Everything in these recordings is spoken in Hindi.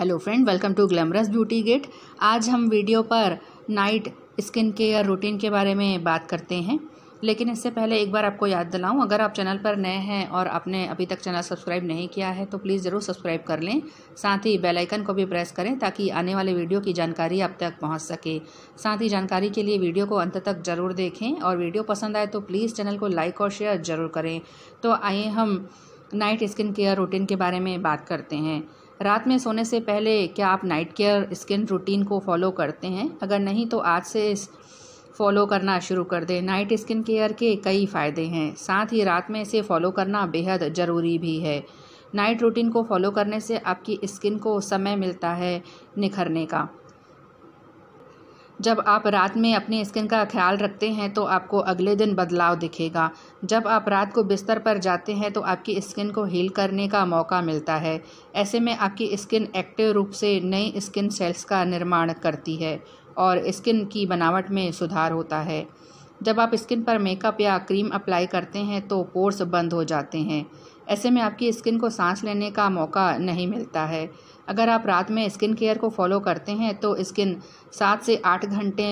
hello friend welcome to glamorous beauty gate आज हम वीडियो पर नाइट स्किन केयर रूटीन के बारे में बात करते हैं लेकिन इससे पहले एक बार आपको याद दिलाऊं अगर आप चैनल पर नए हैं और आपने अभी तक चैनल सब्सक्राइब नहीं किया है तो प्लीज़ ज़रूर सब्सक्राइब कर लें साथ ही बेल आइकन को भी प्रेस करें ताकि आने वाले वीडियो की जानकारी आप तक पहुंच सके साथ ही जानकारी के लिए वीडियो को अंत तक ज़रूर देखें और वीडियो पसंद आए तो प्लीज़ चैनल को लाइक और शेयर ज़रूर करें तो आइए हम नाइट स्किन केयर रूटीन के बारे में बात करते हैं रात में सोने से पहले क्या आप नाइट केयर स्किन रूटीन को फॉलो करते हैं अगर नहीं तो आज से फॉलो करना शुरू कर दें नाइट स्किन केयर के कई फ़ायदे हैं साथ ही रात में इसे फॉलो करना बेहद ज़रूरी भी है नाइट रूटीन को फॉलो करने से आपकी स्किन को समय मिलता है निखरने का जब आप रात में अपनी स्किन का ख्याल रखते हैं तो आपको अगले दिन बदलाव दिखेगा जब आप रात को बिस्तर पर जाते हैं तो आपकी स्किन को हील करने का मौका मिलता है ऐसे में आपकी स्किन एक्टिव रूप से नई स्किन सेल्स का निर्माण करती है और स्किन की बनावट में सुधार होता है जब आप स्किन पर मेकअप या क्रीम अप्लाई करते हैं तो पोर्स बंद हो जाते हैं ऐसे में आपकी स्किन को सांस लेने का मौका नहीं मिलता है अगर आप रात में स्किन केयर को फॉलो करते हैं तो स्किन सात से आठ घंटे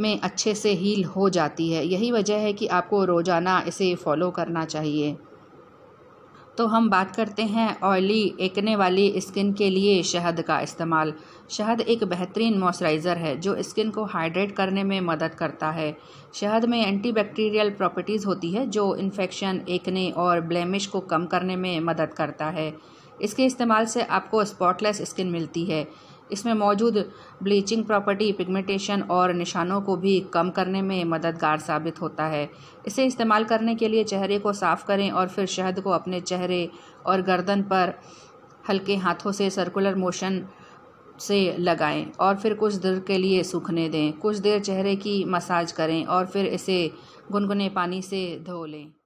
में अच्छे से हील हो जाती है यही वजह है कि आपको रोज़ाना इसे फॉलो करना चाहिए तो हम बात करते हैं ऑयली एकने वाली स्किन के लिए शहद का इस्तेमाल शहद एक बेहतरीन मॉइस्चराइज़र है जो स्किन को हाइड्रेट करने में मदद करता है शहद में एंटीबैक्टीरियल प्रॉपर्टीज़ होती है जो इन्फेक्शन एकने और ब्लेमिश को कम करने में मदद करता है इसके इस्तेमाल से आपको स्पॉटलेस स्किन मिलती है इसमें मौजूद ब्लीचिंग प्रॉपर्टी पिगमेंटेशन और निशानों को भी कम करने में मददगार साबित होता है इसे इस्तेमाल करने के लिए चेहरे को साफ़ करें और फिर शहद को अपने चेहरे और गर्दन पर हल्के हाथों से सर्कुलर मोशन से लगाएं और फिर कुछ देर के लिए सूखने दें कुछ देर चेहरे की मसाज करें और फिर इसे गुनगुने पानी से धो लें